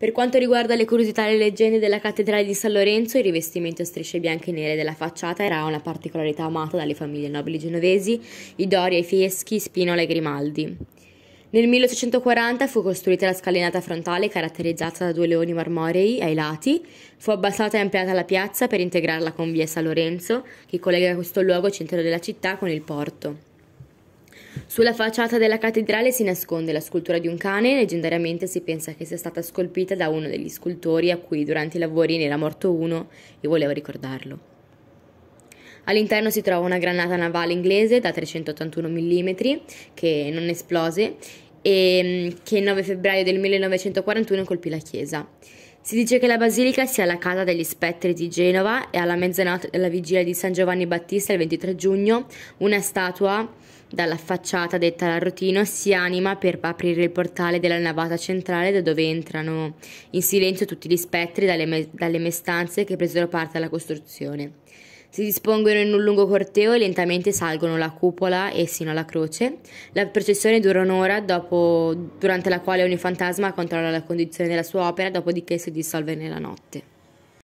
Per quanto riguarda le curiosità e le leggende della cattedrale di San Lorenzo, il rivestimento a strisce bianche e nere della facciata era una particolarità amata dalle famiglie nobili genovesi, i Doria, i Fieschi, Spinola e Grimaldi. Nel 1840 fu costruita la scalinata frontale caratterizzata da due leoni marmorei ai lati, fu abbassata e ampliata la piazza per integrarla con via San Lorenzo, che collega questo luogo centro della città con il porto. Sulla facciata della cattedrale si nasconde la scultura di un cane, leggendariamente si pensa che sia stata scolpita da uno degli scultori a cui durante i lavori ne era morto uno e voleva ricordarlo. All'interno si trova una granata navale inglese da 381 mm che non esplose e mm, che il 9 febbraio del 1941 colpì la chiesa. Si dice che la basilica sia la casa degli spettri di Genova e alla mezzanotte della vigilia di San Giovanni Battista il 23 giugno una statua dalla facciata detta la Rotino si anima per aprire il portale della navata centrale da dove entrano in silenzio tutti gli spettri dalle, me- dalle mestanze che presero parte alla costruzione. Si dispongono in un lungo corteo e lentamente salgono la cupola e sino alla croce. La processione dura un'ora, dopo, durante la quale ogni fantasma controlla la condizione della sua opera, dopodiché si dissolve nella notte.